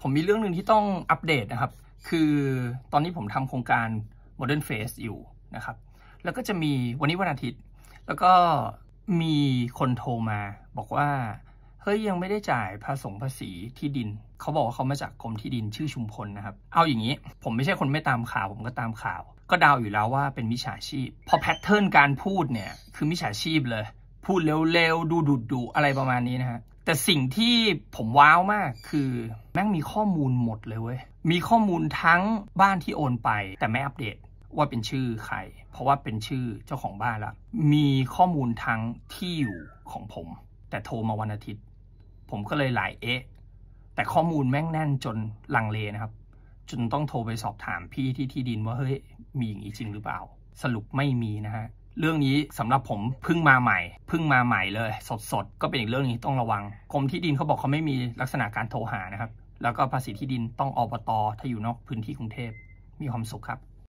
ผมมีเรื่องหนึ่งที่ต้องอัปเดตนะครับ คือตอนนี้ผมทำโครงการ Modern Face อยู่นะครับ แล้วก็จะมีวันนี้วันอาทิตย์ แล้วก็มีคนโทรมาบอกว่า เฮ้ย ยังไม่ได้จ่ายภาษงภาษีที่ดิน เขาบอกว่าเขามาจากกรมที่ดินชื่อชุมพลนะครับ เอาอย่างนี้ผมไม่ใช่คนไม่ตามข่าว ผมก็ตามข่าว ก็ดาวอยู่แล้วว่าเป็นมิจฉาชีพ พอแพทเทิร์นการพูดเนี่ย คือมิจฉาชีพเลย พูดเร็วๆดูดุดๆอะไรประมาณนี้นะฮะแต่สิ่งที่ผมว้าวมากคือแม่งมีข้อมูลหมดเลยเว้ยมีข้อมูลทั้งบ้านที่โอนไป แต่ไม่อัปเดตว่าเป็นชื่อใคร เพราะว่าเป็นชื่อเจ้าของบ้านละมีข้อมูลทั้งที่อยู่ของผม แต่โทรมาวันอาทิตย์ ผมก็เลยหลายเอ๊ะ แต่ข้อมูลแม่งแน่นจนลังเลนะครับจนต้องโทรไปสอบถามพี่ที่ที่ดินว่าเฮ้ยมีอย่างนี้จริงหรือเปล่า สรุปไม่มีนะฮะเรื่องนี้สำหรับผมพึ่งมาใหม่ พึ่งมาใหม่เลย สดๆ ก็เป็นอีกเรื่องนี้ต้องระวังกรมที่ดินเขาบอกเขาไม่มีลักษณะการโทรหานะครับ แล้วก็ภาษีที่ดินต้องอบตถ้าอยู่นอกพื้นที่กรุงเทพ มีความสุขครับ